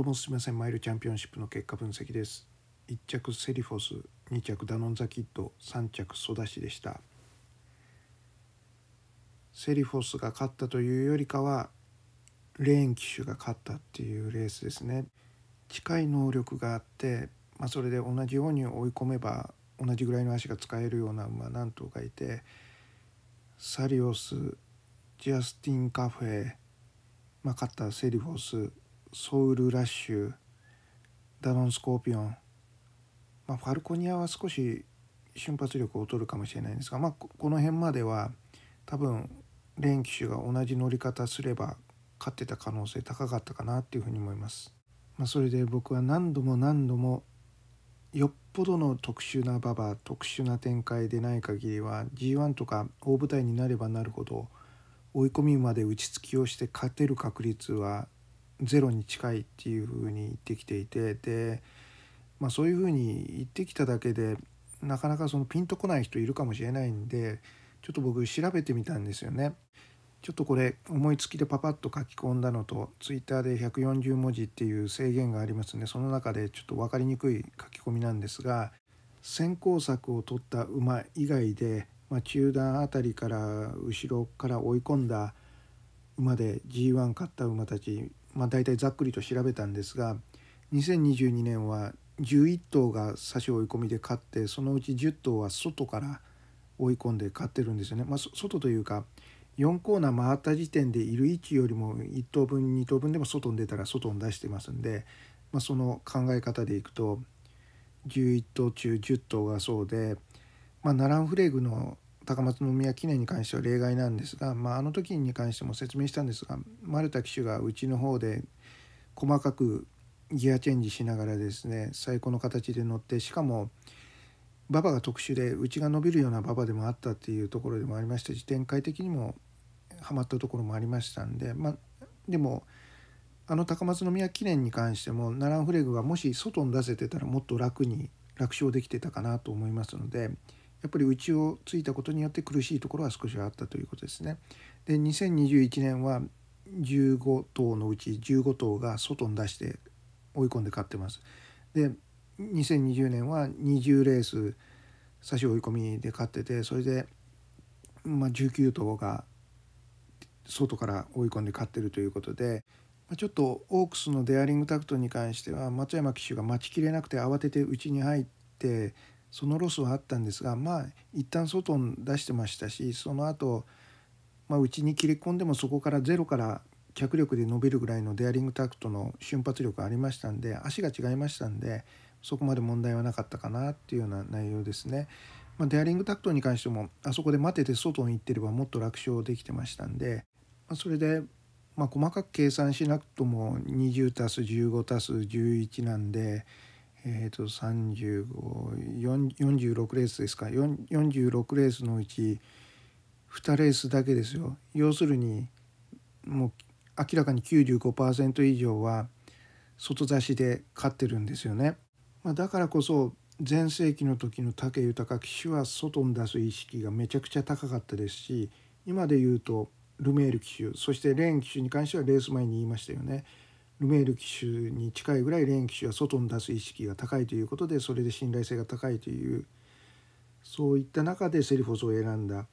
どうもすみませんマイルチャンピオンシップの結果分析です1着セリフォス2着ダノンザキッド3着ソダシでしたセリフォスが勝ったというよりかはレーン騎手が勝ったっていうレースですね近い能力があって、まあ、それで同じように追い込めば同じぐらいの足が使えるような馬何頭がいてサリオスジャスティン・カフェ、まあ、勝ったセリフォスソウルラッシュダノンスコーピオン、まあ、ファルコニアは少し瞬発力を劣るかもしれないんですが、まあ、この辺までは多分レーン機種が同じ乗り方すれば勝ってた可能性高かったかなっていうふうに思います。まあ、それで僕は何度も何度もよっぽどの特殊な馬場特殊な展開でない限りは G1 とか大舞台になればなるほど追い込みまで打ちつきをして勝てる確率はゼロに近いっていうふうに言ってきていてで、まあ、そういうふうに言ってきただけでなかなかそのピンとこない人いるかもしれないんでちょっと僕調べてみたんですよね。ちょっとこれ思いつきでパパッと書き込んだのとツイッターで140文字っていう制限がありますねその中でちょっと分かりにくい書き込みなんですが先行策を取った馬以外で、まあ、中段あたりから後ろから追い込んだ馬で G1 勝った馬たちまあ、大体ざっくりと調べたんですが2022年は11頭が差し追い込みで勝ってそのうち10頭は外から追い込んで勝ってるんですよね。まあ、外というか4コーナー回った時点でいる位置よりも1等分2等分でも外に出たら外に出してますんで、まあ、その考え方でいくと11頭中10頭がそうで、まあ、ナランフレグの高松宮記念に関しては例外なんですが、まあ、あの時に関しても説明したんですが丸田騎手がうちの方で細かくギアチェンジしながらですね最高の形で乗ってしかも馬場が特殊でうちが伸びるような馬場でもあったっていうところでもありましたし展開的にもはまったところもありましたんで、まあ、でもあの高松宮記念に関してもナランフレグがもし外に出せてたらもっと楽に楽勝できてたかなと思いますので。やっぱりうをついたことによって苦しいところは少しあったということですね。で2021年は15頭のうち15頭が外に出して追い込んで勝ってます。で2020年は20レース差し追い込みで勝っててそれで、まあ、19頭が外から追い込んで勝ってるということでちょっとオークスのデアリングタクトに関しては松山騎手が待ちきれなくて慌ててうちに入って。そのロスはあったんですがまあ一旦外に出してましたしその後まあうちに切り込んでもそこからゼロから脚力で伸びるぐらいのデアリングタクトの瞬発力がありましたんで足が違いましたんでそこまで問題はなかったかなっていうような内容ですね。まあ、デアリングタクトに関してもあそこで待てて外に行ってればもっと楽勝できてましたんで、まあ、それで、ま細かく計算しなくとも20 15 11なんで、えーと、と4546レースですか46レースのうち2レースだけですよ要するにもう明らかに95%以上は外差しで勝ってるんですよね、まあ、だからこそ全盛期の時の武豊騎手は外に出す意識がめちゃくちゃ高かったですし今で言うとルメール騎手そしてレーン騎手に関してはレース前に言いましたよねルメール機種に近いぐらいレーン機種は外に出す意識が高いということでそれで信頼性が高いというそういった中でセリフォスを選んだ、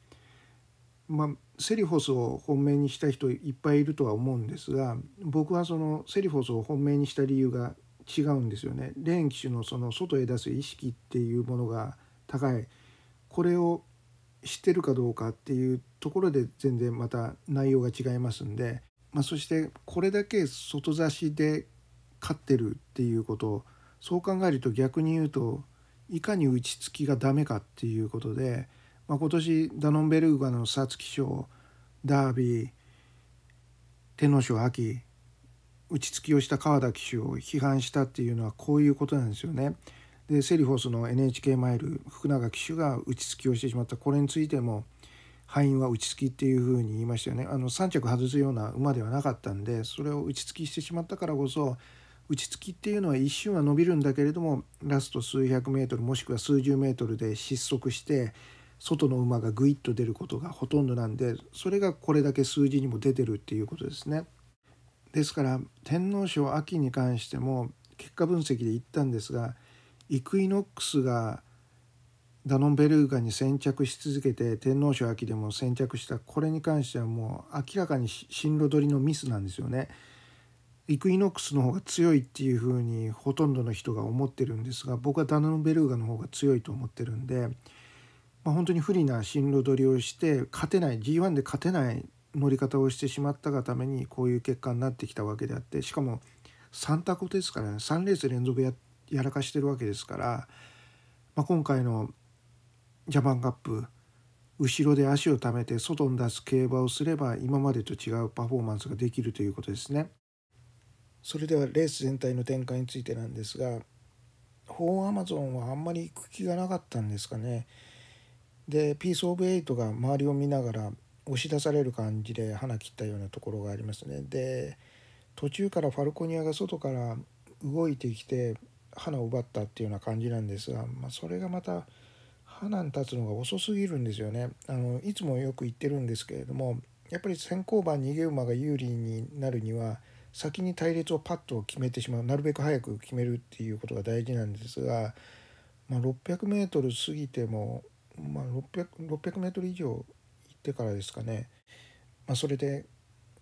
まあ、セリフォスを本命にした人いっぱいいるとは思うんですが僕はそのセリフォスを本命にした理由が違うんですよね。レーン機種のその外へ出す意識っていうものが高いこれを知ってるかどうかっていうところで全然また内容が違いますんでまあ、そしてこれだけ外差しで勝ってるっていうことそう考えると逆に言うといかに打ちつきがダメかっていうことで、まあ、今年ダノンベルーガの皐月賞ダービー天皇賞秋打ちつきをした川田騎手を批判したっていうのはこういうことなんですよね。でセリフォスの NHK マイル福永騎手が打ちつきをしてしまったこれについても敗因は打ち付きっていうふうに言いましたよねあの3着外すような馬ではなかったんでそれを打ち付きしてしまったからこそ打ち付きっていうのは一瞬は伸びるんだけれどもラスト数百メートルもしくは数十メートルで失速して外の馬がぐいっと出ることがほとんどなんでそれがこれだけ数字にも出てるっていうことですね。ですから天皇賞秋に関しても結果分析で言ったんですがイクイノックスがダノンベルーガに先着し続けて天皇賞秋でも先着したこれに関してはもう明らかに進路取りのミスなんですよね。イクイノックスの方が強いっていうふうにほとんどの人が思ってるんですが僕はダノンベルーガの方が強いと思ってるんで、まあ、本当に不利な進路取りをして勝てない G1 で勝てない乗り方をしてしまったがためにこういう結果になってきたわけであってしかも3タコですから、ね、3レース連続やらかしてるわけですから、まあ、今回のジャパンカップ後ろで足をためて外に出す競馬をすれば今までと違うパフォーマンスができるということですね。それではレース全体の展開についてなんですがホーンアマゾンはあんまり行く気がなかったんですかね。でピース・オブ・エイトが周りを見ながら押し出される感じで花切ったようなところがありますね。で途中からファルコニアが外から動いてきて花を奪ったっていうような感じなんですが、まあ、それがまた。花に立つのが遅すぎるんですよねあのいつもよく言ってるんですけれどもやっぱり先行馬逃げ馬が有利になるには先に隊列をパッと決めてしまうなるべく早く決めるっていうことが大事なんですが、まあ、600m 過ぎても、まあ600、600m 以上行ってからですかね、まあ、それで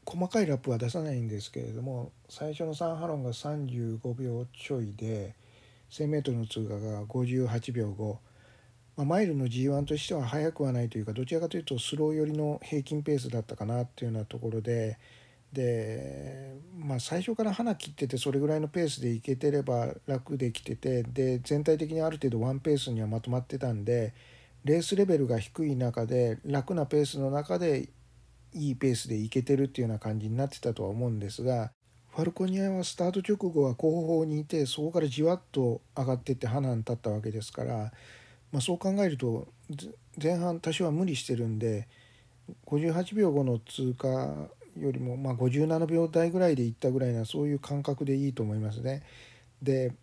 細かいラップは出さないんですけれども最初の3ハロンが35秒ちょいで 1,000m の通過が58秒5。まあ、マイルの G1 としては速くはないというかどちらかというとスロー寄りの平均ペースだったかなっていうようなところでで、まあ、最初から花切っててそれぐらいのペースでいけてれば楽できててで全体的にある程度ワンペースにはまとまってたんでレースレベルが低い中で楽なペースの中でいいペースでいけてるっていうような感じになってたとは思うんですがファルコニアはスタート直後は後方にいてそこからじわっと上がってって花に立ったわけですから。まあ、そう考えると前半多少は無理してるんで58秒後の通過よりもまあ57秒台ぐらいでいったぐらいなそういう感覚でいいと思いますね。で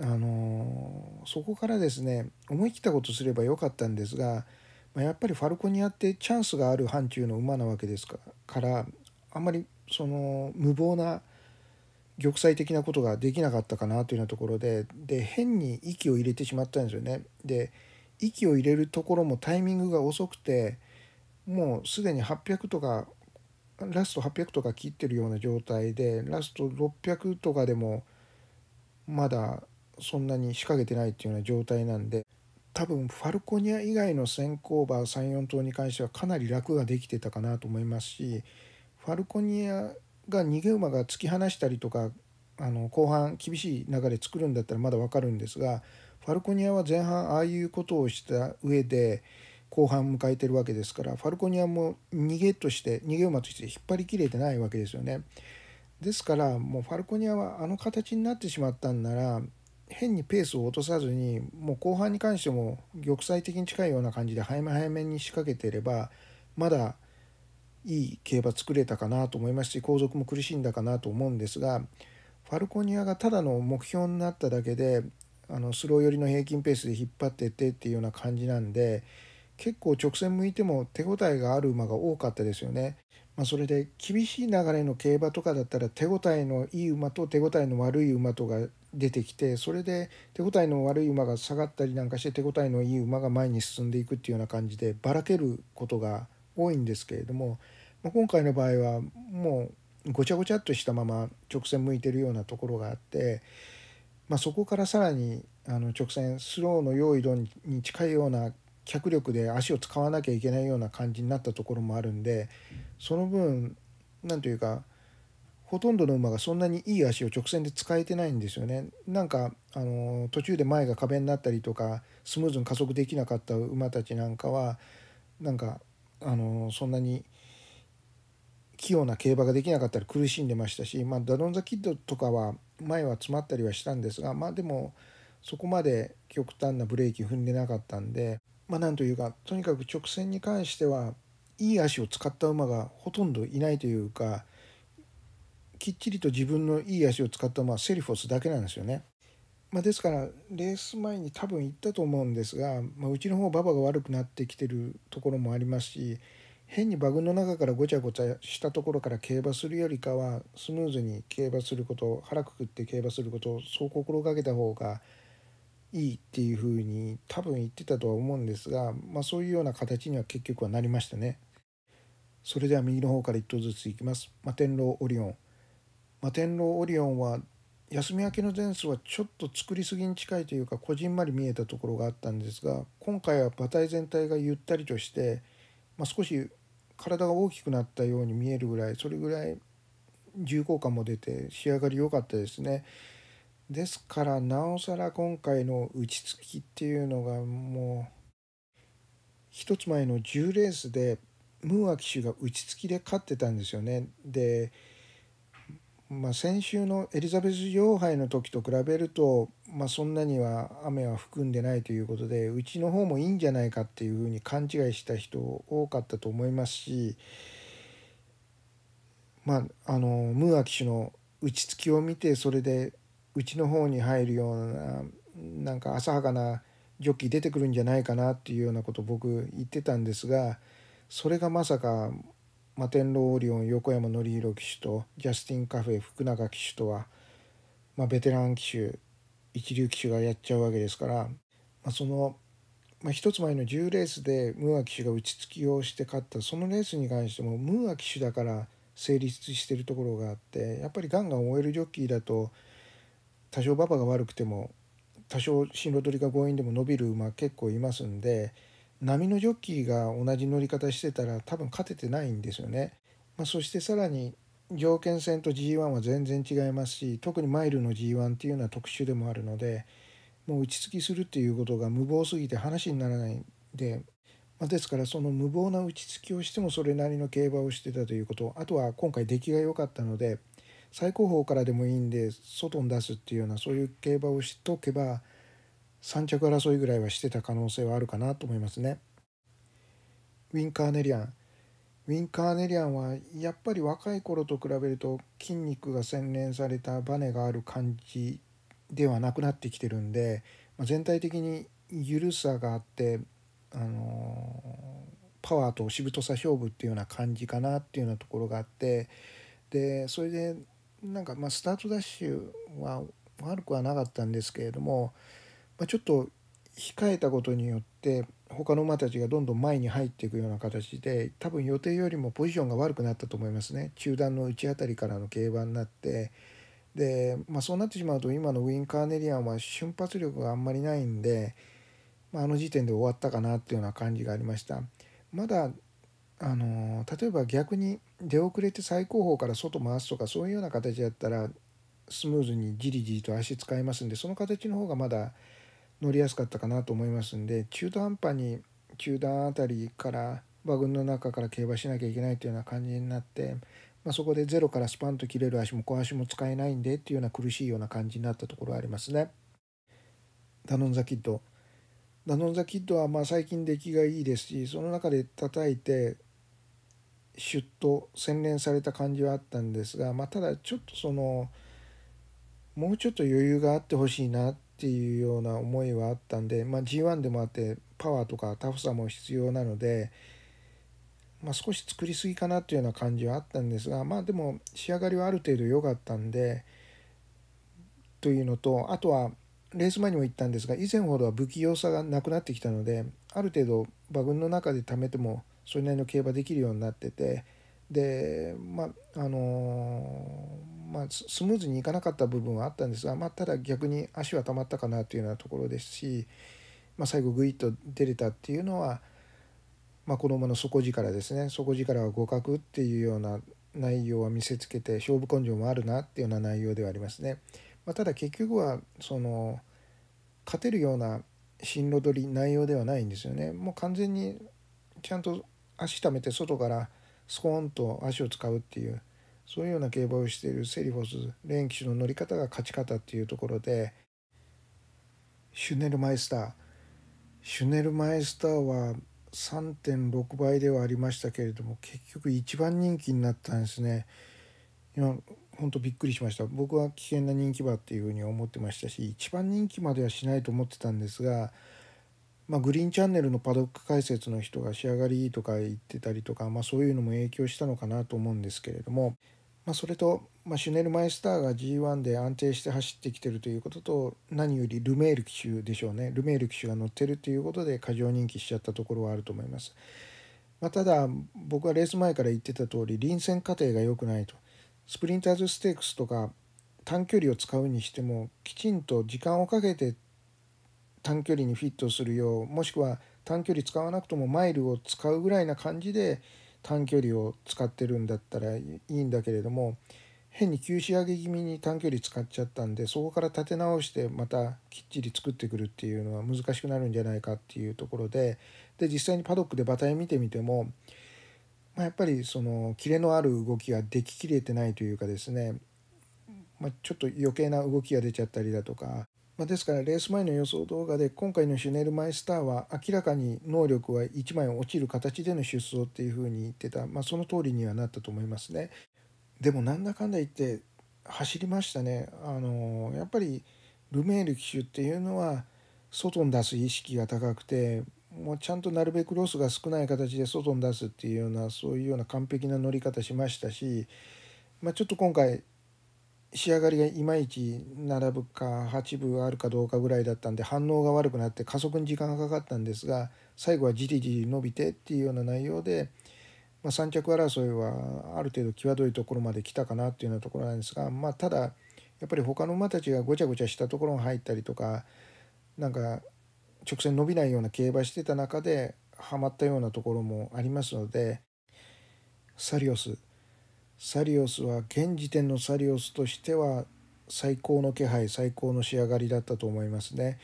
あのー、そこからですね思い切ったことすればよかったんですが、まあ、やっぱりファルコニアってチャンスがある範疇の馬なわけですからあんまりその無謀な玉砕的なことができなかったかなというようなところでで変に息を入れてしまったんですよね。で息を入れるところもタイミングが遅くてもうすでに800とかラスト800とか切ってるような状態でラスト600とかでもまだそんなに仕掛けてないっていうような状態なんで多分ファルコニア以外の先行馬34頭に関してはかなり楽ができてたかなと思いますしファルコニアが逃げ馬が突き放したりとかあの後半厳しい流れ作るんだったらまだ分かるんですがファルコニアは前半ああいうことをした上で後半迎えてるわけですからファルコニアも逃げとして逃げ馬として引っ張りきれてないわけですよね。ですからもうファルコニアはあの形になってしまったんなら変にペースを落とさずにもう後半に関しても玉砕的に近いような感じで早め早めに仕掛けてればまだいい競馬作れたかなと思いますし後続も苦しんだかなと思うんですがファルコニアがただの目標になっただけであのスロー寄りの平均ペースで引っ張ってってっていうような感じなんで結構直線向いても手応えがある馬が多かったですよね。まあ、それで厳しい流れの競馬とかだったら手応えのいい馬と手応えの悪い馬とが出てきてそれで手応えの悪い馬が下がったりなんかして手応えのいい馬が前に進んでいくっていうような感じでばらけることが多いんですけれどもまあ、今回の場合はもうごちゃごちゃっとしたまま直線向いてるようなところがあって、まあ、そこからさらにあの直線スローの用意度に近いような脚力で足を使わなきゃいけないような感じになったところもあるんでその分何というかほとんどの馬がそんなにいい足を直線で使えてないんですよね。なんかあの途中で前が壁になったりとかスムーズに加速できなかった馬たちなんかはなんかあのそんなに器用な競馬ができなかったら苦しんでましたし、まあ、ダノン・ザ・キッドとかは前は詰まったりはしたんですが、まあ、でもそこまで極端なブレーキ踏んでなかったんで、まあ、なんというかとにかく直線に関してはいい足を使った馬がほとんどいないというかきっちりと自分のいい足を使った馬はセリフォスだけなんですよね。まあ、ですからレース前に多分行ったと思うんですが、まあ、うちの方馬場が悪くなってきてるところもありますし変にバグの中からごちゃごちゃしたところから競馬するよりかはスムーズに競馬すること腹くくって競馬することをそう心がけた方がいいっていうふうに多分言ってたとは思うんですが、まあ、そういうような形には結局はなりましたね。それでは右の方から1頭ずついきます。摩天楼オリオン。摩天楼オリオンは休み明けの前走はちょっと作りすぎに近いというかこじんまり見えたところがあったんですが今回は馬体全体がゆったりとしてまあ、少し体が大きくなったように見えるぐらいそれぐらい重厚感も出て仕上がり良かったですね。ですからなおさら今回の打ち付きっていうのがもう一つ前の10レースでムーア騎手が打ち付きで勝ってたんですよね。でまあ、先週のエリザベス女王杯の時と比べると、まあ、そんなには雨は含んでないということでうちの方もいいんじゃないかっていうふうに勘違いした人多かったと思いますし、まあ、あのムーア騎手の打ちつきを見てそれでうちの方に入るようななんか浅はかなジョッキー出てくるんじゃないかなっていうようなこと僕言ってたんですがそれがまさか摩天楼オリオン横山紀弘騎手とジャスティンカフェ福永騎手とは、まあ、ベテラン騎手一流騎手がやっちゃうわけですから、まあ、その、まあ、つ前の10レースでムーア騎手が打ちつきをして勝ったそのレースに関してもムーア騎手だから成立してるところがあってやっぱりガンガン終えるジョッキーだと多少馬場が悪くても多少進路取りが強引でも伸びる馬結構いますんで。波のジョッキーが同じ乗り方してたら多分勝ててないんですよね。まあ、そしてさらに条件戦と G1 は全然違いますし特にマイルの G1 っていうのは特殊でもあるのでもう打ち突きするっていうことが無謀すぎて話にならないんで、まあ、ですからその無謀な打ち突きをしてもそれなりの競馬をしてたということあとは今回出来が良かったので最高峰からでもいいんで外に出すっていうようなそういう競馬をしとけば3着争いぐらいはしてた可能性はあるかなと思いますね。ウィン・カーネリアンウィン・カーネリアンはやっぱり若い頃と比べると筋肉が洗練されたバネがある感じではなくなってきてるんで、ま全体的に緩さがあって、あのー、パワーとしぶとさ勝負っていうような感じかなっていうようなところがあってでそれでなんかまスタートダッシュは悪くはなかったんですけれどもまあ、ちょっと控えたことによって他の馬たちがどんどん前に入っていくような形で多分予定よりもポジションが悪くなったと思いますね中段の内辺りからの競馬になってで、まあ、そうなってしまうと今のウィン・カーネリアンは瞬発力があんまりないんで、まあ、あの時点で終わったかなっていうような感じがありましたまだあの例えば逆に出遅れて最高峰から外回すとかそういうような形だったらスムーズにじりじりと足使いますんでその形の方がまだ乗りやすかったかなと思いますんで中途半端に中段あたりから馬群の中から競馬しなきゃいけないというような感じになって、まあ、そこでゼロからスパンと切れる足も小足も使えないんでっていうような苦しいような感じになったところはありますね。ダノンザキッドダノンザキッドはまあ最近出来がいいですしその中で叩いてシュッと洗練された感じはあったんですが、まあ、ただちょっとそのもうちょっと余裕があってほしいなっっていうような思いはあったんで、まあ、G1 でもあってパワーとかタフさも必要なので、まあ、少し作りすぎかなというような感じはあったんですがまあでも仕上がりはある程度良かったんでというのとあとはレース前にも言ったんですが以前ほどは不器用さがなくなってきたのである程度馬群の中で貯めてもそれなりの競馬できるようになっててでまああのまあ、スムーズにいかなかった部分はあったんですが、まあ、ただ逆に足は溜まったかなというようなところですし、まあ、最後グイッと出れたっていうのは、まあ、子どもの底力ですね底力は互角っていうような内容は見せつけて勝負根性もあるなっていうような内容ではありますね。まあ、ただ結局はその勝てるような進路取り内容ではないんですよね。もう完全にちゃんと足溜めて外からスコーンと足を使うっていうそういうような競馬をしているセリフォス連騎手の乗り方が勝ち方っていうところでシュネルマイスターシュネルマイスターは3.6倍ではありましたけれども結局一番人気になったんですね。今ほんとびっくりしました僕は危険な人気馬っていうふうに思ってましたし一番人気まではしないと思ってたんですがまあ、グリーンチャンネルのパドック解説の人が仕上がりいいとか言ってたりとか、まあ、そういうのも影響したのかなと思うんですけれども、まあ、それと、まあ、シュネルマイスターが G1 で安定して走ってきてるということと何よりルメール騎手でしょうねルメール騎手が乗ってるということで過剰人気しちゃったところはあると思います、まあ、ただ僕はレース前から言ってた通り臨戦過程が良くないとスプリンターズステークスとか短距離を使うにしてもきちんと時間をかけて短距離にフィットするようもしくは短距離使わなくともマイルを使うぐらいな感じで短距離を使ってるんだったらいいんだけれども変に急仕上げ気味に短距離使っちゃったんでそこから立て直してまたきっちり作ってくるっていうのは難しくなるんじゃないかっていうところでで実際にパドックで馬体見てみても、まあ、やっぱりそのキレのある動きができきれてないというかですね、まあ、ちょっと余計な動きが出ちゃったりだとかまあ、ですからレース前の予想動画で今回のシュネルマイスターは明らかに能力は1枚落ちる形での出走っていうふうに言ってた、まあ、その通りにはなったと思いますね。でもなんだかんだ言って走りましたね。あのやっぱりルメール騎手っていうのは外に出す意識が高くてもうちゃんとなるべくロスが少ない形で外に出すっていうようなそういうような完璧な乗り方しましたし、まあ、ちょっと今回仕上がりがいまいち並ぶか8分あるかどうかぐらいだったんで反応が悪くなって加速に時間がかかったんですが最後はじりじり伸びてっていうような内容で、まあ、3着争いはある程度際どいところまで来たかなっていうようなところなんですが、まあ、ただやっぱり他の馬たちがごちゃごちゃしたところに入ったりとかなんか直線伸びないような競馬してた中ではまったようなところもありますのでサリオスサリオスは現時点のサリオスとしては最高の気配最高の仕上がりだったと思いますね。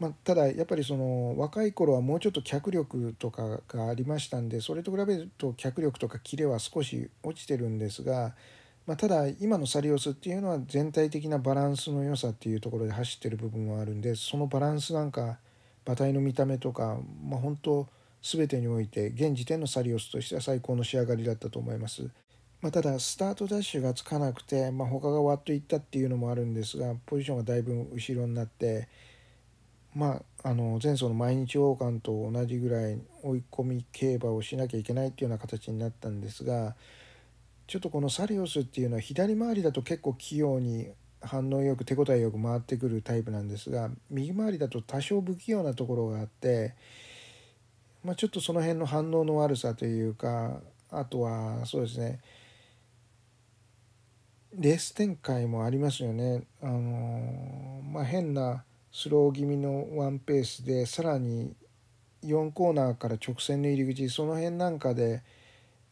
まあ、ただやっぱりその若い頃はもうちょっと脚力とかがありましたんでそれと比べると脚力とかキレは少し落ちてるんですが、まあ、ただ今のサリオスっていうのは全体的なバランスの良さっていうところで走ってる部分もあるんでそのバランスなんか馬体の見た目とか、まあ、本当全てにおいて現時点のサリオスとしては最高の仕上がりだったと思います。まあ、ただスタートダッシュがつかなくて、まあ、他がワっといったっていうのもあるんですがポジションがだいぶ後ろになって、まあ、あの前走の毎日王冠と同じぐらい追い込み競馬をしなきゃいけないっていうような形になったんですがちょっとこのサリオスっていうのは左回りだと結構器用に反応よく手応えよく回ってくるタイプなんですが右回りだと多少不器用なところがあって、まあ、ちょっとその辺の反応の悪さというかあとはそうですねレース展開もありますよね。あのまあ、変なスロー気味のワンペースでさらに4コーナーから直線の入り口その辺なんかで、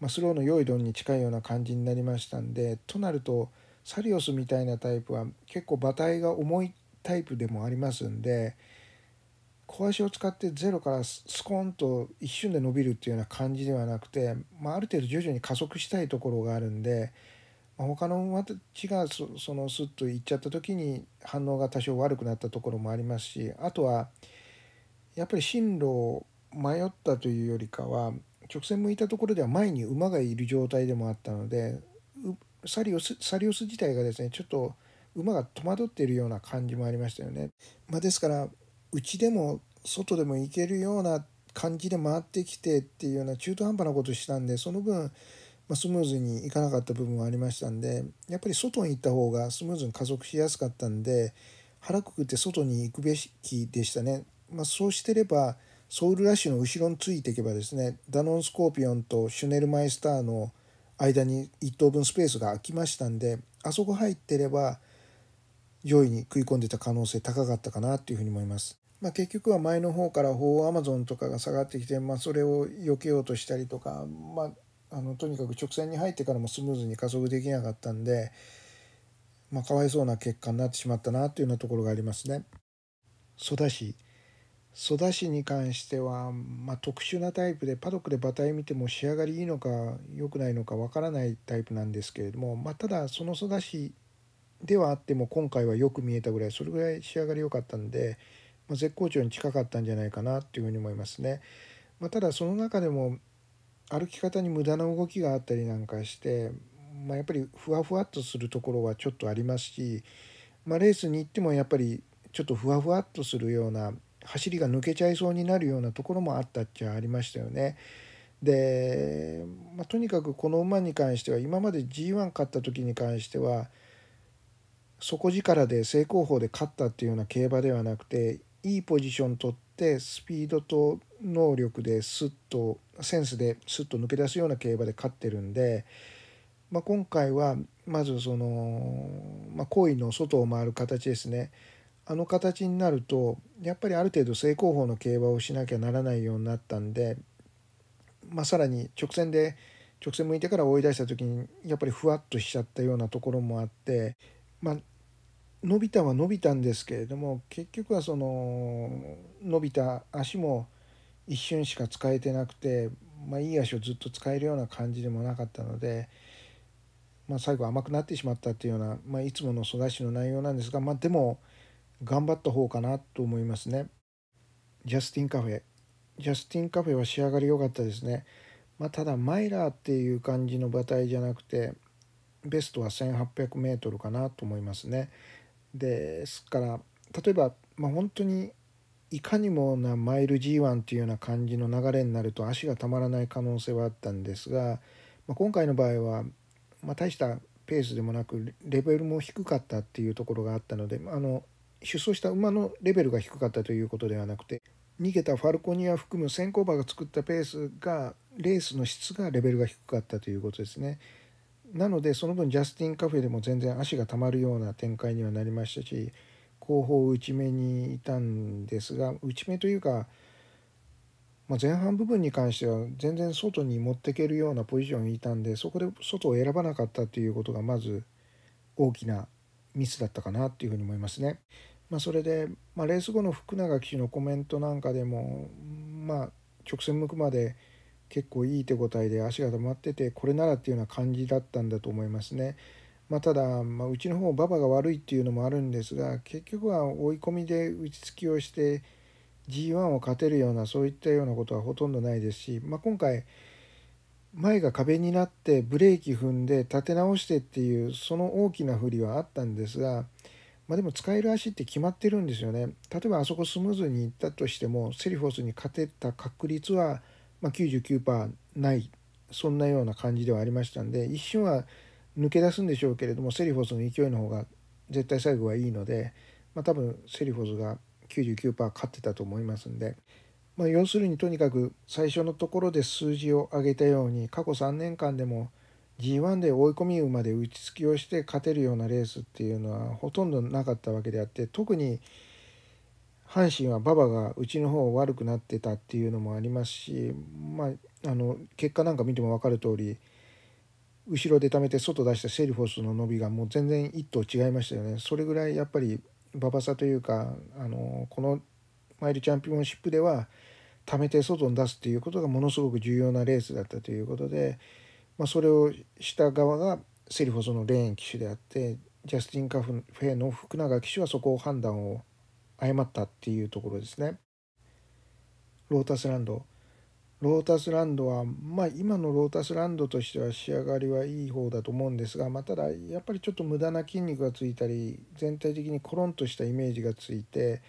まあ、スローの良いドンに近いような感じになりましたんでとなるとサリオスみたいなタイプは結構馬体が重いタイプでもありますんで小足を使ってゼロからスコーンと一瞬で伸びるっていうような感じではなくて、まあ、ある程度徐々に加速したいところがあるんで。他の馬たちがそそのスッといっちゃった時に反応が多少悪くなったところもありますしあとはやっぱり進路を迷ったというよりかは直線向いたところでは前に馬がいる状態でもあったのでサリオスサリオス自体がですねちょっと馬が戸惑っているような感じもありましたよね。まあ、ですからうちでも外でも行けるような感じで回ってきてっていうような中途半端なことしたんでその分まあ、スムーズにいかなかった部分はありましたんでやっぱり外に行った方がスムーズに加速しやすかったんで腹くくって外に行くべきでしたね、まあ、そうしてればソウルラッシュの後ろについていけばですねダノンスコーピオンとシュネルマイスターの間に1等分スペースが空きましたんであそこ入ってれば上位に食い込んでた可能性高かったかなというふうに思います。まあ、結局は前の方から法アマゾンとかが下がってきて、まあ、それを避けようとしたりとか、まあ、あのとにかく直線に入ってからもスムーズに加速できなかったんで、まあ、かわいそうな結果になってしまったなというようなところがありますね。蘇田市蘇田に関しては、まあ、特殊なタイプでパドックで馬体見ても仕上がりいいのか良くないのかわからないタイプなんですけれども、まあ、ただその蘇田ではあっても今回はよく見えたぐらいそれぐらい仕上がり良かったんで、まあ、絶好調に近かったんじゃないかなっていうふうに思いますね。まあ、ただその中でも歩き方に無駄な動きがあったりなんかして、まあ、やっぱりふわふわっとするところはちょっとありますし、まあ、レースに行ってもやっぱりちょっとふわふわっとするような走りが抜けちゃいそうになるようなところもあったっちゃありましたよね。で、まあ、とにかくこの馬に関しては今まで g 1勝った時に関しては底力で正攻法で勝ったっていうような競馬ではなくていいポジション取っってスピードと能力ですっとセンスですっと抜け出すような競馬で勝ってるんで、まあ、今回はまずその、まあ、行為の外を回る形ですねあの形になるとやっぱりある程度正攻法の競馬をしなきゃならないようになったんで、まあ、さらに直線で直線向いてから追い出した時にやっぱりふわっとしちゃったようなところもあって、まあ、伸びたは伸びたんですけれども結局はその伸びた足も一瞬しか使えてなくて、まあ、いい足をずっと使えるような感じでもなかったので、まあ、最後甘くなってしまったっていうような、まあ、いつもの育ちの内容なんですが、まあ、でも頑張った方かなと思いますね。ジャスティンカフェジャスティンカフェは仕上がり良かったですね。まあ、ただマイラーっていう感じの馬体じゃなくてベストは 1800m かなと思いますね。ですから例えば、まあ、本当にいかにもなマイル G1 というような感じの流れになると足がたまらない可能性はあったんですが、まあ、今回の場合は、まあ、大したペースでもなくレベルも低かったっていうところがあったのであの出走した馬のレベルが低かったということではなくて逃げたファルコニア含む先行馬が作ったペースがレースの質がレベルが低かったということですね。なのでその分ジャスティンカフェでも全然足がたまるような展開にはなりましたし後方打ち目にいたんですが内目というか、まあ、前半部分に関しては全然外に持っていけるようなポジションにいたんでそこで外を選ばなかったということがまず大きなミスだったかなっていうふうに思いますね。まあ、それで、まあ、レース後の福永騎手のコメントなんかでも、まあ、直線向くまで結構いい手応えで足が止まっててこれならっていうような感じだったんだと思いますね。まあ、ただ、まあ、うちの方馬場が悪いっていうのもあるんですが結局は追い込みで打ち突きをして G1 を勝てるようなそういったようなことはほとんどないですし、まあ、今回前が壁になってブレーキ踏んで立て直してっていうその大きな振りはあったんですが、まあ、でも使える足って決まってるんですよね。例えばあそこスムーズに行ったとしてもセリフォスに勝てた確率はまあ、99%ないそんなような感じではありましたんで一瞬は抜け出すんでしょうけれどもセリフォスの勢いの方が絶対最後はいいので、まあ、多分セリフォスが99%勝ってたと思いますんで、まあ、要するにとにかく最初のところで数字を上げたように過去3年間でも G1 で追い込み馬で打ちつきをして勝てるようなレースっていうのはほとんどなかったわけであって特に阪神は馬場がうちの方悪くなってたっていうのもありますし、まあ、あの結果なんか見ても分かる通り後ろで貯めて外出したセリフォスの伸びがもう全然一頭違いましたよね。それぐらいやっぱり馬場さというかあのこのマイルチャンピオンシップでは貯めて外に出すっていうことがものすごく重要なレースだったということで、まあ、それをした側がセリフォスのレーン騎手であってジャスティン・カフフェの福永騎手はそこを判断を誤ったっていうところですね。ロータスランド。ロータスランドは、まあ今のロータスランドとしては仕上がりはいい方だと思うんですが、まあ、ただやっぱりちょっと無駄な筋肉がついたり、全体的にコロンとしたイメージがついて、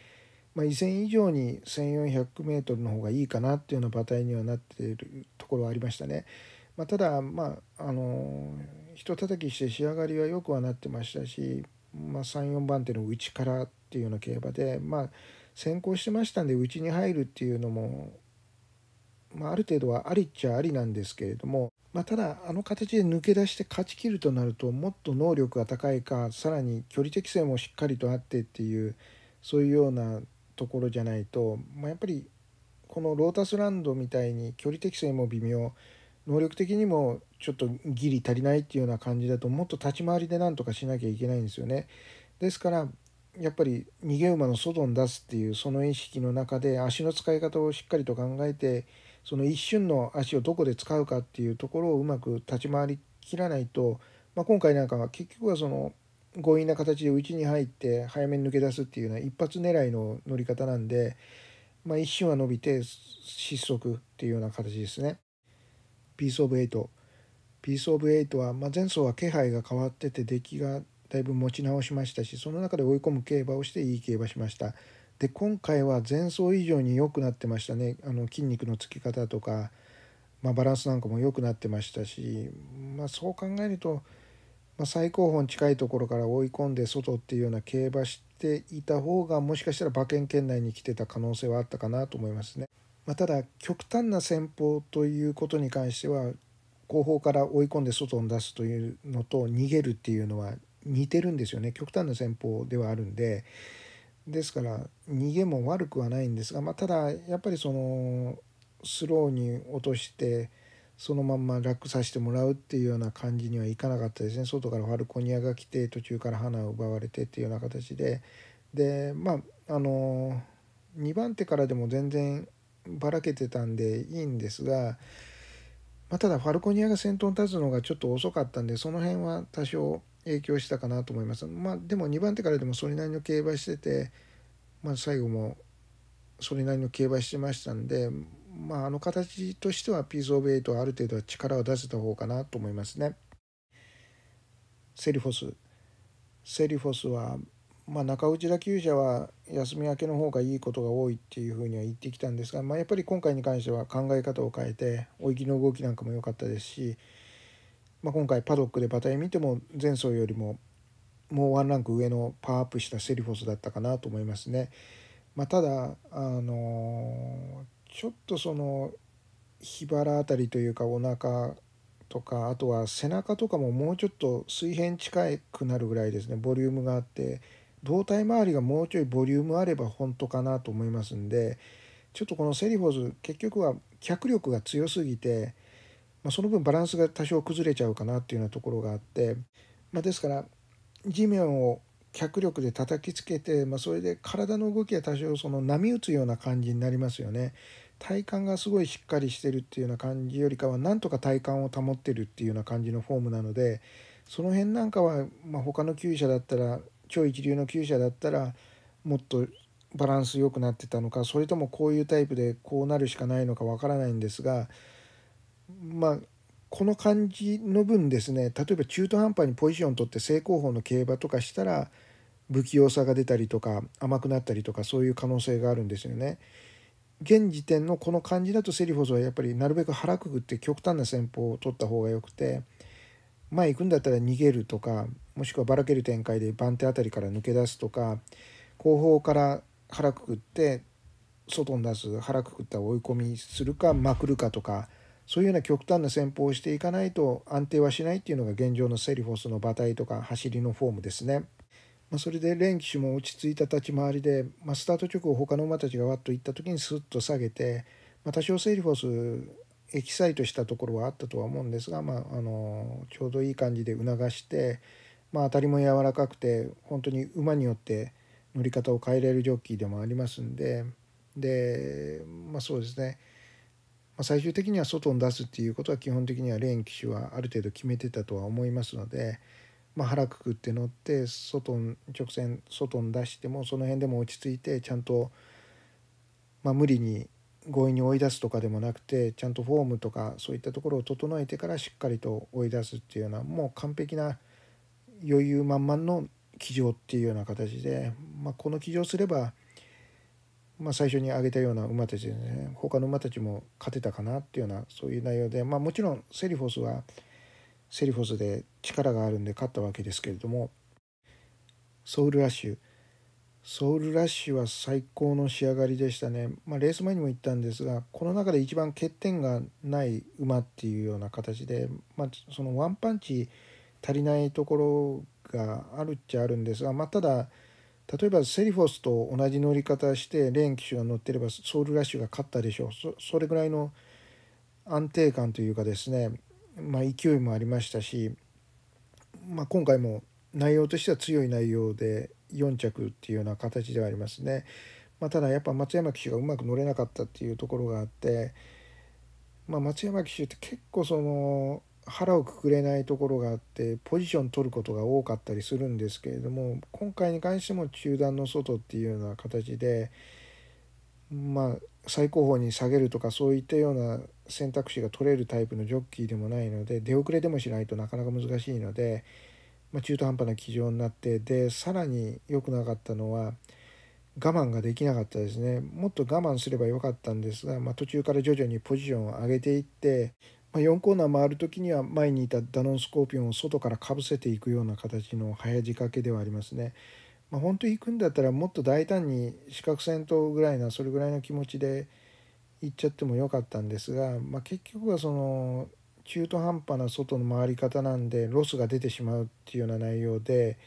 まあ、以前以上に 1400m の方がいいかなっていうような馬体にはなっているところはありましたね。まあ、ただ、まあ、あのー、ひと叩きして仕上がりは良くはなってましたし、まあ、34番手の内からっていうような競馬でまあ先行してましたんでうちに入るっていうのも、まあ、ある程度はありっちゃありなんですけれども、まあ、ただあの形で抜け出して勝ちきるとなるともっと能力が高いかさらに距離適性もしっかりとあってっていうそういうようなところじゃないと、まあ、やっぱりこのロータスランドみたいに距離適性も微妙能力的にもちょっとギリ足りないっていうような感じだともっと立ち回りでなんとかしなきゃいけないんですよね。ですからやっぱり逃げ馬の外に出すっていうその意識の中で足の使い方をしっかりと考えてその一瞬の足をどこで使うかっていうところをうまく立ち回りきらないと、まあ、今回なんかは結局はその強引な形で内に入って早めに抜け出すっていうのは一発狙いの乗り方なんで、まあ、一瞬は伸びて失速っていうような形ですね。ピースオブエイトピースオブエイトは、まあ、前走は気配が変わってて出来がだいぶ持ち直しましたしその中で追い込む競馬をしていい競馬しましたで今回は前走以上に良くなってましたねあの筋肉のつき方とか、まあ、バランスなんかも良くなってましたし、まあ、そう考えると、まあ、最高峰に近いところから追い込んで外っていうような競馬していた方がもしかしたら馬券圏内に来てた可能性はあったかなと思いますね。まあ、ただ極端な戦法ということに関しては後方から追い込んで外に出すというのと逃げるっていうのは似てるんですよね極端な戦法ではあるんでですから逃げも悪くはないんですが、まあ、ただやっぱりそのスローに落としてそのまんま楽させてもらうっていうような感じにはいかなかったですね外からファルコニアが来て途中から花を奪われてっていうような形ででまああの2番手からでも全然ばらけてたんでいいんですが、まあ、ただファルコニアが先頭に立つのがちょっと遅かったんでその辺は多少影響したかなと思います。まあ、でも2番手からでもそれなりの競馬してて、まあ、最後もそれなりの競馬してましたんで、まあ、あの形としてはピース・オブ・エイトはある程度は力を出せた方かなと思いますね。セリフォス。セリフォスは、まあ、中内打球者は休み明けの方がいいことが多いっていうふうには言ってきたんですが、まあ、やっぱり今回に関しては考え方を変えて追いの動きなんかも良かったですしまあ、今回パドックで馬体見ても前走よりももうワンランク上のパワーアップしたセリフォスだったかなと思いますね。まあ、ただ、あのー、ちょっとその日腹あたりというかお腹とかあとは背中とかももうちょっと水平近くなるぐらいですねボリュームがあって胴体周りがもうちょいボリュームあれば本当かなと思いますんでちょっとこのセリフォーズ結局は脚力が強すぎて。まあ、その分バランスが多少崩れちゃうかなっていうようなところがあって、まあ、ですから地面を脚力で叩きつけて、まあ、それで体の動きは多少その波打つような感じになりますよね。体幹がすごいしっかりしてるっていうような感じよりかはなんとか体幹を保ってるっていうような感じのフォームなのでその辺なんかは、まあ、他の厩舎だったら超一流の厩舎だったらもっとバランス良くなってたのかそれともこういうタイプでこうなるしかないのかわからないんですがまあこの感じの分ですね例えば中途半端にポジション取って正攻法の競馬とかしたら不器用さが出たりとか甘くなったりとかそういう可能性があるんですよね。現時点のこの感じだとセリフォスはやっぱりなるべく腹くぐって極端な戦法を取った方がよくて前行くんだったら逃げるとかもしくはばらける展開で番手あたりから抜け出すとか後方から腹くくって外に出す腹くくった追い込みするかまくるかとかそういうような極端な戦法をしていかないと安定はしないっていうのが現状のセリフォスの馬体とか走りのフォームですね。まあ、それで連騎手も落ち着いた立ち回りで、まあ、スタート直後他の馬たちがわっと行った時にスッと下げて、まあ、多少セリフォスエキサイトしたところはあったとは思うんですが、まあ、あのちょうどいい感じで促して、まあ、当たりも柔らかくて本当に馬によって乗り方を変えれるジョッキーでもありますんでで、まあ、そうですねま最終的には外に出すっていうことは基本的にはレーン機種はある程度決めてたとは思いますので、まあ、腹くくって乗って外直線外に出してもその辺でも落ち着いてちゃんと、まあ、無理に強引に追い出すとかでもなくてちゃんとフォームとかそういったところを整えてからしっかりと追い出すっていうようなもう完璧な余裕満々の騎乗っていうような形で、まあ、この騎乗すればまあ、最初に挙げたような馬たちでね他の馬たちも勝てたかなっていうようなそういう内容で、まあ、もちろんセリフォスはセリフォスで力があるんで勝ったわけですけれどもソウルラッシュソウルラッシュは最高の仕上がりでしたね、まあ、レース前にも言ったんですがこの中で一番欠点がない馬っていうような形で、まあ、そのワンパンチ足りないところがあるっちゃあるんですが、まあ、ただ例えばセリフォスと同じ乗り方してレーンが乗ってればソウルラッシュが勝ったでしょうそれぐらいの安定感というかですね、まあ、勢いもありましたし、まあ、今回も内容としては強い内容で4着っていうような形ではありますね。まあ、ただやっぱ松山騎手がうまく乗れなかったっていうところがあって、まあ、松山騎手って結構その腹をくくれないところがあってポジション取ることが多かったりするんですけれども今回に関しても中段の外っていうような形でまあ最高峰に下げるとかそういったような選択肢が取れるタイプのジョッキーでもないので出遅れでもしないとなかなか難しいので、まあ、中途半端な騎乗になってでさらに良くなかったのは我慢ができなかったですねもっと我慢すればよかったんですが、まあ、途中から徐々にポジションを上げていってまあ、4コーナー回る時には前にいたダノンスコーピオンを外からかぶせていくような形の早仕掛けではありますね。まあ、本当に行くんだったらもっと大胆に四角戦闘ぐらいなそれぐらいの気持ちで行っちゃってもよかったんですが、まあ、結局はその中途半端な外の回り方なんでロスが出てしまうっていうような内容で、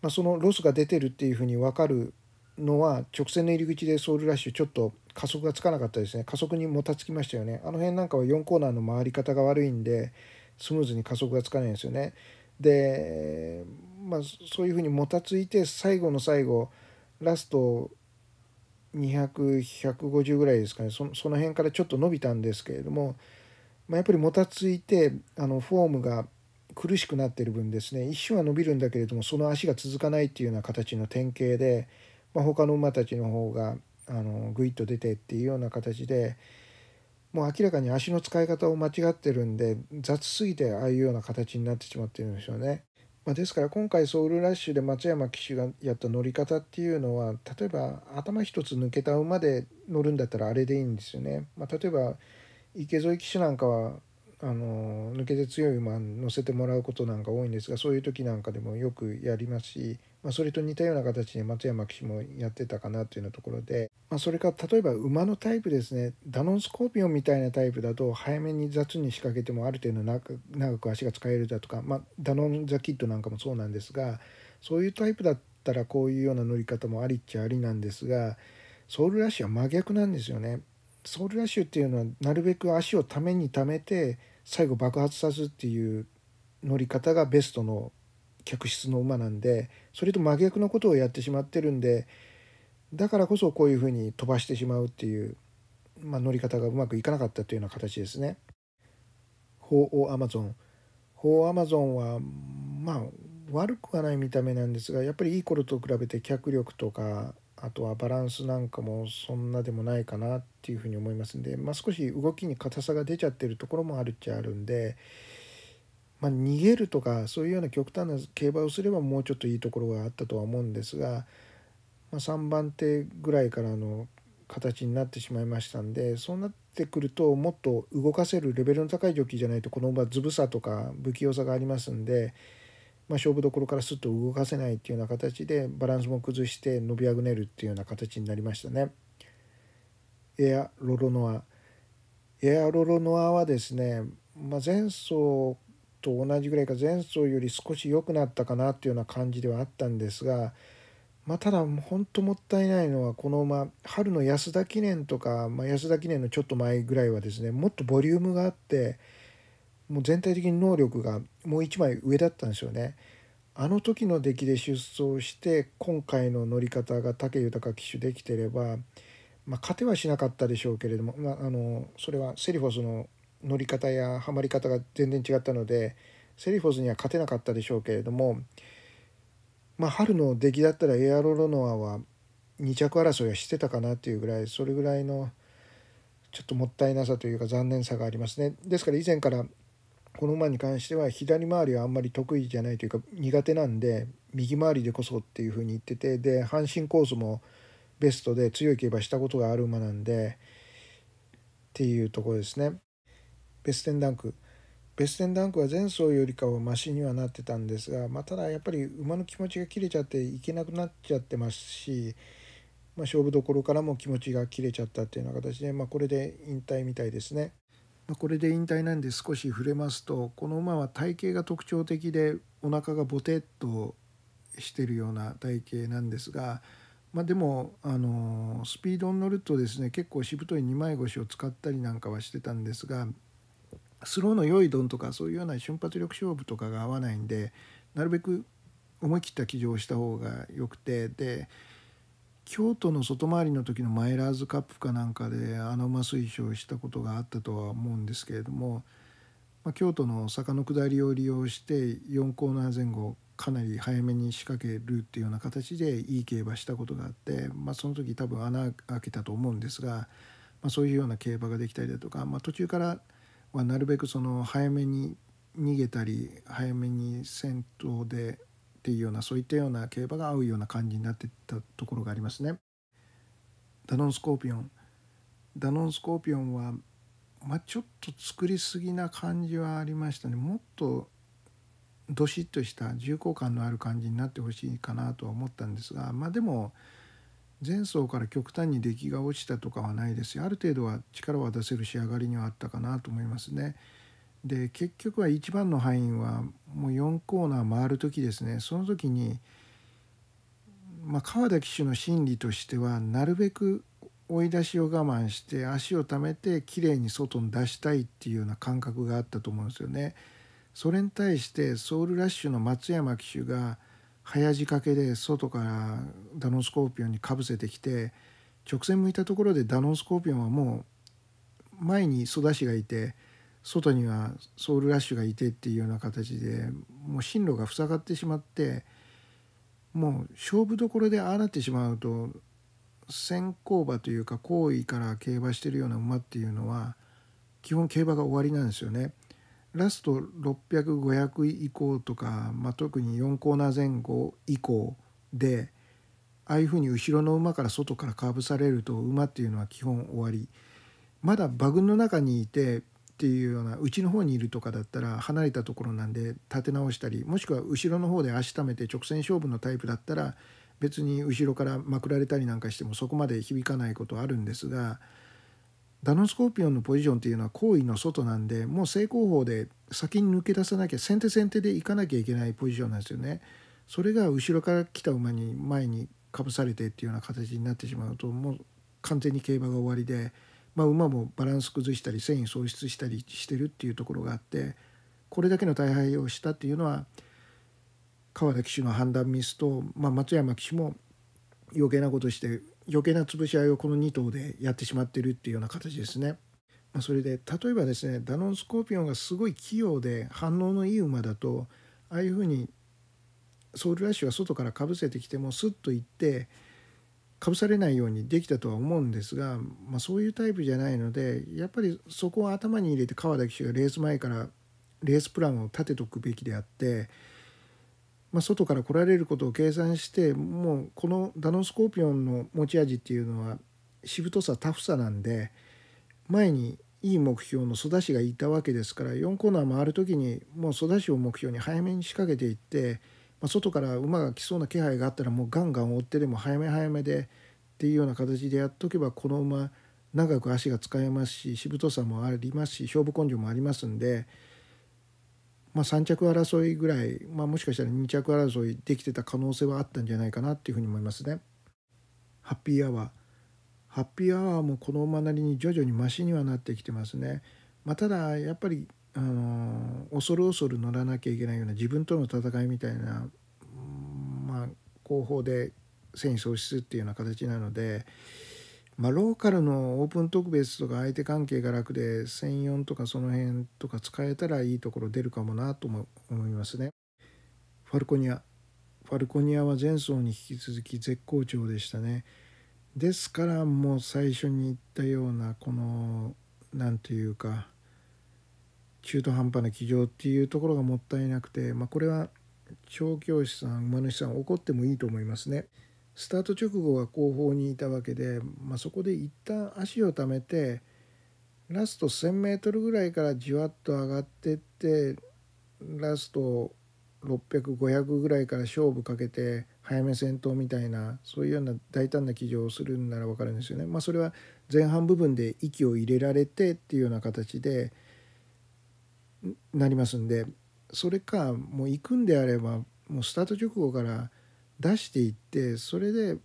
まあ、そのロスが出てるっていうふうに分かるのは直線の入り口でソウルラッシュちょっと加速がつかなかったですね加速にもたつきましたよねあの辺なんかは4コーナーの回り方が悪いんでスムーズに加速がつかないんですよねでまあそういうふうにもたついて最後の最後ラスト200150ぐらいですかねそその辺からちょっと伸びたんですけれども、まあ、やっぱりもたついてあのフォームが苦しくなってる分ですね一瞬は伸びるんだけれどもその足が続かないっていうような形の典型で。まあ、他の馬たちの方があのグイッと出てっていうような形でもう明らかに足の使い方を間違ってるんで雑すぎてああいうような形になってしまってるんですよね。まあ、ですから今回ソウルラッシュで松山騎手がやった乗り方っていうのは例えば頭一つ抜けた馬で乗るんだったらあれでいいんですよね。まあ、例えば池添騎手なんかはあの抜けて強い馬乗せてもらうことなんか多いんですがそういう時なんかでもよくやりますしまあ、それと似たような形で松山騎士もやってたかなというようなところで、まあ、それから例えば馬のタイプですねダノンスコーピオンみたいなタイプだと早めに雑に仕掛けてもある程度長く足が使えるだとか、まあ、ダノン・ザ・キッドなんかもそうなんですがそういうタイプだったらこういうような乗り方もありっちゃありなんですがソウルラッシュは真逆なんですよね。ソウルラッシュっていうのはなるべく足をためにためて最後爆発さすっていう乗り方がベストの客室の馬なんでそれと真逆のことをやってしまってるんでだからこそこういうふうに飛ばしてしまうっていう、まあ、乗り方がうまくいかなかったというような形ですね。鳳凰アマゾン鳳凰アマゾンはまあ悪くはない見た目なんですがやっぱりいい頃と比べて脚力とかあとはバランスなんかもそんなでもないかなっていうふうに思いますんで、まあ、少し動きに硬さが出ちゃってるところもあるっちゃあるんでまあ、逃げるとかそういうような極端な競馬をすればもうちょっといいところがあったとは思うんですが、まあ、3番手ぐらいからの形になってしまいましたんでそうなってくるともっと動かせるレベルの高いジョッキーじゃないとこの馬ずぶさとか不器用さがありますんで、まあ、勝負どころからすっと動かせないっていうような形でバランスも崩して伸びあぐねるっていうような形になりましたね。エアロロノアエアロロノアはですね、まあ、前走と同じぐらいか前走より少し良くなったかなというような感じではあったんですが、まあ、ただ本当もったいないのはこの、ま春の安田記念とか、まあ、安田記念のちょっと前ぐらいはですねもっとボリュームがあってもう全体的に能力がもう1枚上だったんですよね。あの時の出来で出走して今回の乗り方が武豊騎手できてれば、まあ、勝てはしなかったでしょうけれども、まあ、あのそれはセリフォスの乗り方やハマり方が全然違ったのでセリフォスには勝てなかったでしょうけれども、まあ、春の出来だったらエアロロノアは2着争いはしてたかなっていうぐらいそれぐらいのちょっともったいなさというか残念さがありますね。ですから以前からこの馬に関しては左回りはあんまり得意じゃないというか苦手なんで右回りでこそっていうふうに言っててで阪神コースもベストで強い競馬したことがある馬なんでっていうところですね。ベステンダンクベステンダンクは前走よりかはマシにはなってたんですが、まあ、ただやっぱり馬の気持ちが切れちゃっていけなくなっちゃってますし、まあ、勝負どころからも気持ちが切れちゃったっていうような形で、まあ、これで引退みたいですね。まこれで引退なんで少し触れますとこの馬は体型が特徴的でお腹がボテッとしてるような体型なんですが、まあ、でも、あのー、スピードに乗るとですね結構しぶとい二枚腰を使ったりなんかはしてたんですがスローの良いドンとかそういうような瞬発力勝負とかが合わないんでなるべく思い切った騎乗をした方がよくてで京都の外回りの時のマイラーズカップかなんかであの馬推奨したことがあったとは思うんですけれども、まあ、京都の坂の下りを利用して4コーナー前後かなり早めに仕掛けるっていうような形でいい競馬したことがあって、まあ、その時多分穴開けたと思うんですが、まあ、そういうような競馬ができたりだとか、まあ、途中からはなるべくその早めに逃げたり早めに戦闘でっていうようなそういったような競馬が合うような感じになってたところがありますね。ダノンスコーピオンダノンスコーピオンは、まあ、ちょっと作りすぎな感じはありましたねもっとどしっとした重厚感のある感じになってほしいかなとは思ったんですがまあでも前走から極端に出来が落ちたとかはないですよある程度は力は出せる仕上がりにはあったかなと思いますね。で結局は1番の範囲はもう4コーナー回る時ですねその時に、まあ、川田騎手の心理としてはなるべく追い出しを我慢して足をためてきれいに外に出したいっていうような感覚があったと思うんですよね。それに対してソウルラッシュの松山騎手が早仕掛けで外からダノンスコーピオンにかぶせてきて直線向いたところでダノンスコーピオンはもう前にソダシがいて外にはソウルラッシュがいてっていうような形でもう進路が塞がってしまってもう勝負どころでああなってしまうと先行馬というか行為から競馬してるような馬っていうのは基本競馬が終わりなんですよね。ラスト600500以降とか、まあ、特に4コーナー前後以降でああいうふうに後ろの馬から外からかぶされると馬っていうのは基本終わりまだ馬群の中にいてっていうようなうちの方にいるとかだったら離れたところなんで立て直したりもしくは後ろの方で足ためて直線勝負のタイプだったら別に後ろからまくられたりなんかしてもそこまで響かないことあるんですが。ダノンスコーピオンのポジションっていうのは行為の外なんでもう正攻法で先に抜け出さなきゃ先手先手でいかなきゃいけないポジションなんですよね。それが後ろから来た馬に前にかぶされてっていうような形になってしまうともう完全に競馬が終わりで、まあ、馬もバランス崩したり繊維喪失したりしてるっていうところがあってこれだけの大敗をしたっていうのは川田騎手の判断ミスと、まあ、松山騎手も余計なことして余計な潰し合いをこの2頭でやってしまってるっていうような形ですね。まあ、それで例えばですねダノンスコーピオンがすごい器用で反応のいい馬だとああいうふうにソウルラッシュが外からかぶせてきてもスッといってかぶされないようにできたとは思うんですが、まあ、そういうタイプじゃないのでやっぱりそこを頭に入れて川田騎手がレース前からレースプランを立てとくべきであって。まあ、外から来られることを計算してもうこのダノンスコーピオンの持ち味っていうのはしぶとさタフさなんで前にいい目標の育田がいたわけですから4コーナー回る時にもう育田を目標に早めに仕掛けていって、まあ、外から馬が来そうな気配があったらもうガンガン追ってでも早め早めでっていうような形でやっとけばこの馬長く足が使えますししぶとさもありますし勝負根性もありますんで。まあ、3着争いぐらい、まあ、もしかしたら2着争いできてた可能性はあったんじゃないかなっていうふうに思いますね。ハッピーアワーハッピーアワーもこの馬なりに徐々にマシにはなってきてますね。まあ、ただやっぱり、あの恐る恐る乗らなきゃいけないような自分との戦いみたいな、まあ、後方で戦意喪失っていうような形なので。まあ、ローカルのオープン特別とか相手関係が楽で専用とかその辺とか使えたらいいところ出るかもなとも思いますね。ファルコニア。ファルコニアは前走に引き続き絶好調でしたね。ですからもう最初に言ったようなこの何て言うか中途半端な騎乗っていうところがもったいなくて、まあ、これは調教師さん馬主さん怒ってもいいと思いますね。スタート直後は後方にいたわけで、まあ、そこで一旦足をためてラスト 1,000m ぐらいからじわっと上がってってラスト600500ぐらいから勝負かけて早め戦闘みたいなそういうような大胆な騎乗をするんなら分かるんですよね。まあ、それは前半部分で息を入れられてっていうような形でなりますんでそれかもう行くんであればもうスタート直後から。出していってそれで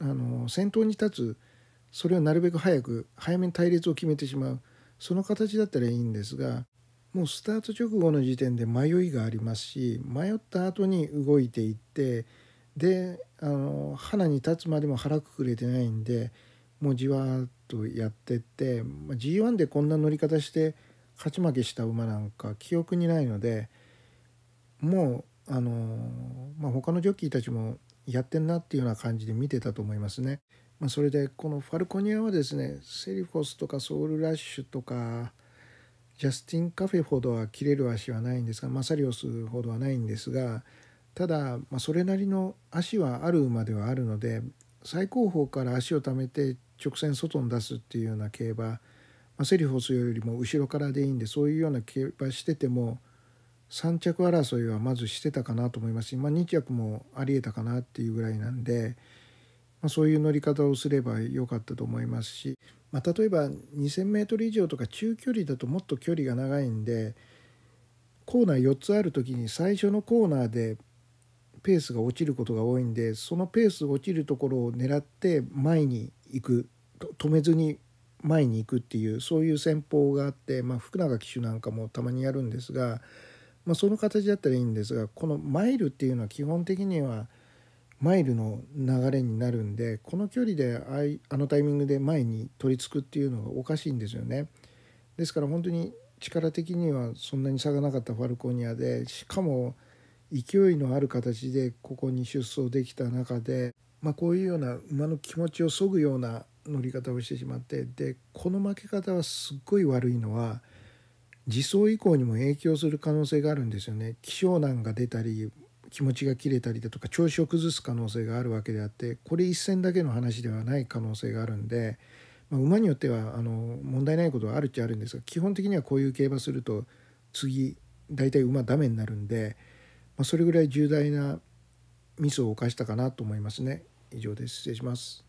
あの先頭に立つそれをなるべく早く早めに隊列を決めてしまうその形だったらいいんですがもうスタート直後の時点で迷いがありますし迷った後に動いていってであの花に立つまでも腹くくれてないんでもうじわーっとやってって G1 でこんな乗り方して勝ち負けした馬なんか記憶にないのでもうあの、まあ、他のジョッキーたちもやってんなっていうような感じで見てたと思いますね。まあ、それでこのファルコニアはですねセリフォスとかソウルラッシュとかジャスティン・カフェほどは切れる足はないんですがマサリオスほどはないんですがただ、まそれなりの足はある馬ではあるので最高峰から足をためて直線外に出すっていうような競馬、まセリフォスよりも後ろからでいいんでそういうような競馬してても3着争いはまずしてたかなと思いますし、まあ、2着もありえたかなっていうぐらいなんで、まあ、そういう乗り方をすればよかったと思いますし、まあ、例えば 2,000m 以上とか中距離だともっと距離が長いんでコーナー4つある時に最初のコーナーでペースが落ちることが多いんでそのペース落ちるところを狙って前に行く止めずに前に行くっていうそういう戦法があって、まあ、福永騎手なんかもたまにやるんですが。まあ、その形だったらいいんですがこのマイルっていうのは基本的にはマイルの流れになるんでこの距離であのタイミングで前に取りつくっていうのがおかしいんですよね。ですから本当に力的にはそんなに差がなかったファルコニアでしかも勢いのある形でここに出走できた中で、まあ、こういうような馬の気持ちをそぐような乗り方をしてしまってでこの負け方はすっごい悪いのは。自走以降にも影響する可能性があるんですよね。気象難が出たり気持ちが切れたりだとか調子を崩す可能性があるわけであってこれ一戦だけの話ではない可能性があるんで、まあ、馬によってはあの問題ないことはあるっちゃあるんですが基本的にはこういう競馬すると次大体馬ダメになるんで、まあ、それぐらい重大なミスを犯したかなと思いますね。以上です失礼します